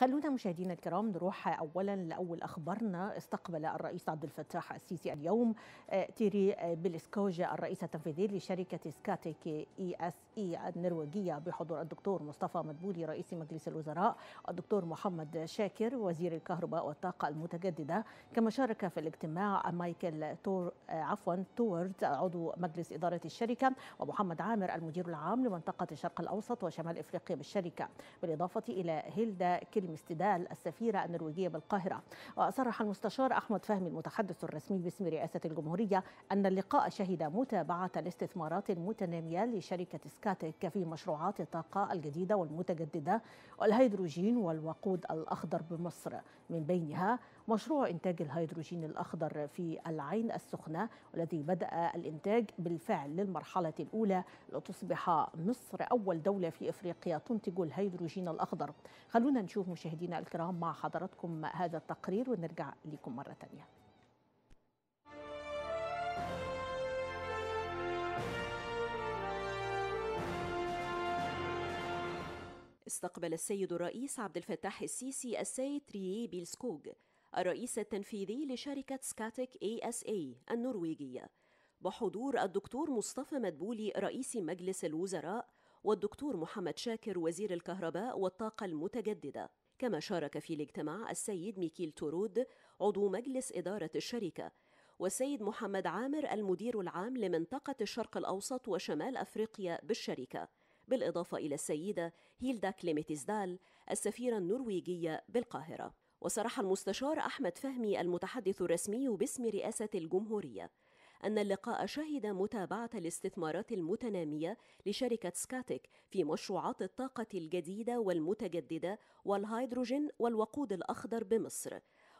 خلونا مشاهدينا الكرام نروح اولا لاول اخبارنا استقبل الرئيس عبد الفتاح السيسي اليوم آه، تيري آه، بلسكوجا الرئيس التنفيذي لشركه سكاتيك اي اس اي النرويجيه بحضور الدكتور مصطفى مدبولي رئيس مجلس الوزراء الدكتور محمد شاكر وزير الكهرباء والطاقه المتجدده كما شارك في الاجتماع مايكل تور آه، عفوا تورد عضو مجلس اداره الشركه ومحمد عامر المدير العام لمنطقه الشرق الاوسط وشمال افريقيا بالشركه بالاضافه الى هيلدا كيل كريم استدال السفيرة النرويجية بالقاهرة وصرح المستشار أحمد فهمي المتحدث الرسمي باسم رئاسة الجمهورية أن اللقاء شهد متابعة الاستثمارات المتنامية لشركة سكاتك في مشروعات الطاقة الجديدة والمتجددة والهيدروجين والوقود الأخضر بمصر من بينها مشروع إنتاج الهيدروجين الأخضر في العين السخنة والذي بدأ الإنتاج بالفعل للمرحلة الأولى لتصبح مصر أول دولة في إفريقيا تنتج الهيدروجين الأخضر خلونا نشوف مشاهدينا الكرام مع حضراتكم هذا التقرير ونرجع لكم مرة تانية استقبل السيد الرئيس عبد الفتاح السيسي السيد ريي بيلسكوغ الرئيس التنفيذي لشركة سكاتك اي اس اي النرويجية بحضور الدكتور مصطفى مدبولي رئيس مجلس الوزراء والدكتور محمد شاكر وزير الكهرباء والطاقة المتجددة كما شارك في الاجتماع السيد ميكيل تورود عضو مجلس إدارة الشركة والسيد محمد عامر المدير العام لمنطقة الشرق الأوسط وشمال أفريقيا بالشركة بالإضافة إلى السيدة هيلدا كليمتيزدال السفيرة النرويجية بالقاهرة وصرح المستشار أحمد فهمي المتحدث الرسمي باسم رئاسة الجمهورية أن اللقاء شهد متابعة الاستثمارات المتنامية لشركة سكاتيك في مشروعات الطاقة الجديدة والمتجددة والهيدروجين والوقود الأخضر بمصر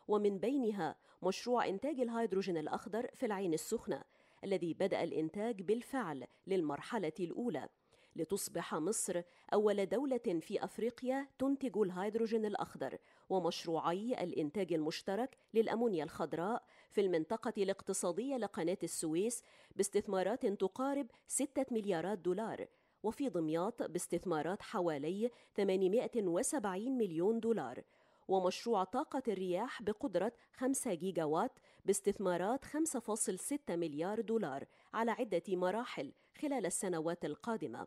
ومن بينها مشروع إنتاج الهيدروجين الأخضر في العين السخنة الذي بدأ الإنتاج بالفعل للمرحلة الأولى لتصبح مصر أول دولة في أفريقيا تنتج الهيدروجين الأخضر ومشروعي الإنتاج المشترك للأمونيا الخضراء في المنطقة الاقتصادية لقناة السويس باستثمارات تقارب 6 مليارات دولار وفي دمياط باستثمارات حوالي 870 مليون دولار ومشروع طاقة الرياح بقدرة 5 جيجا وات باستثمارات 5.6 مليار دولار على عدة مراحل خلال السنوات القادمة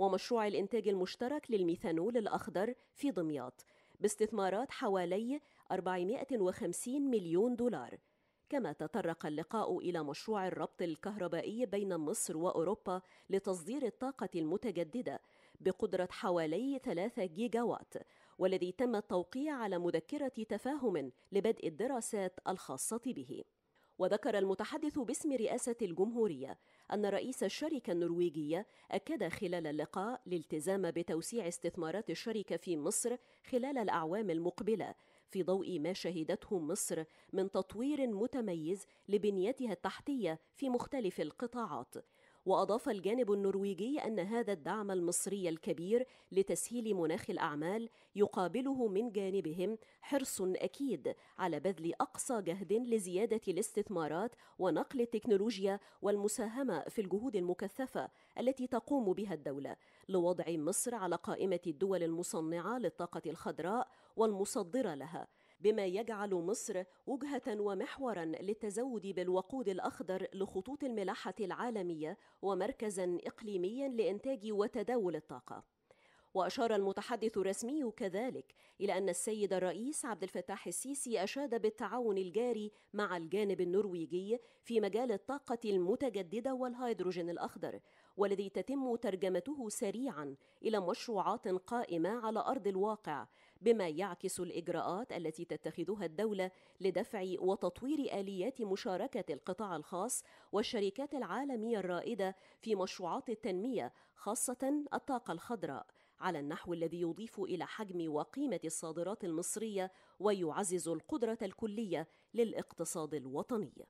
ومشروع الإنتاج المشترك للميثانول الأخضر في دمياط باستثمارات حوالي 450 مليون دولار كما تطرق اللقاء إلى مشروع الربط الكهربائي بين مصر وأوروبا لتصدير الطاقة المتجددة بقدرة حوالي 3 جيجاوات والذي تم التوقيع على مذكرة تفاهم لبدء الدراسات الخاصة به وذكر المتحدث باسم رئاسة الجمهورية أن رئيس الشركة النرويجية أكد خلال اللقاء الالتزام بتوسيع استثمارات الشركة في مصر خلال الأعوام المقبلة في ضوء ما شهدته مصر من تطوير متميز لبنيتها التحتية في مختلف القطاعات وأضاف الجانب النرويجي أن هذا الدعم المصري الكبير لتسهيل مناخ الأعمال يقابله من جانبهم حرص أكيد على بذل أقصى جهد لزيادة الاستثمارات ونقل التكنولوجيا والمساهمة في الجهود المكثفة التي تقوم بها الدولة لوضع مصر على قائمة الدول المصنعة للطاقة الخضراء والمصدرة لها بما يجعل مصر وجهة ومحورا للتزود بالوقود الأخضر لخطوط الملاحة العالمية ومركزا إقليميا لإنتاج وتداول الطاقة وأشار المتحدث الرسمي كذلك إلى أن السيد الرئيس عبد الفتاح السيسي أشاد بالتعاون الجاري مع الجانب النرويجي في مجال الطاقة المتجددة والهيدروجين الأخضر والذي تتم ترجمته سريعا إلى مشروعات قائمة على أرض الواقع بما يعكس الإجراءات التي تتخذها الدولة لدفع وتطوير آليات مشاركة القطاع الخاص والشركات العالمية الرائدة في مشروعات التنمية خاصة الطاقة الخضراء على النحو الذي يضيف إلى حجم وقيمة الصادرات المصرية ويعزز القدرة الكلية للاقتصاد الوطني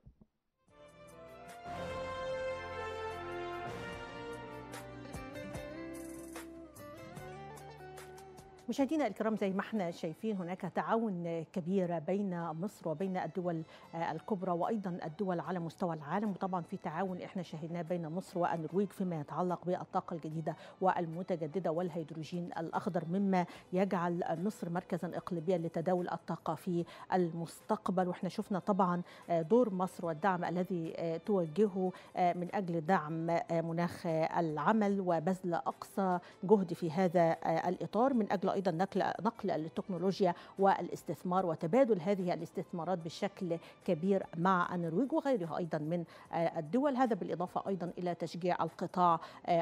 مشاهدينا الكرام زي ما احنا شايفين هناك تعاون كبير بين مصر وبين الدول الكبرى وايضا الدول على مستوى العالم وطبعا في تعاون احنا شاهدناه بين مصر والنرويج فيما يتعلق بالطاقه الجديده والمتجدده والهيدروجين الاخضر مما يجعل مصر مركزا اقليميا لتداول الطاقه في المستقبل واحنا شفنا طبعا دور مصر والدعم الذي توجهه من اجل دعم مناخ العمل وبذل اقصى جهد في هذا الاطار من اجل ايضا نقل نقل التكنولوجيا والاستثمار وتبادل هذه الاستثمارات بشكل كبير مع النرويج وغيرها ايضا من الدول هذا بالاضافه ايضا الى تشجيع القطاع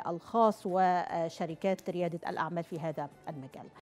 الخاص وشركات رياده الاعمال في هذا المجال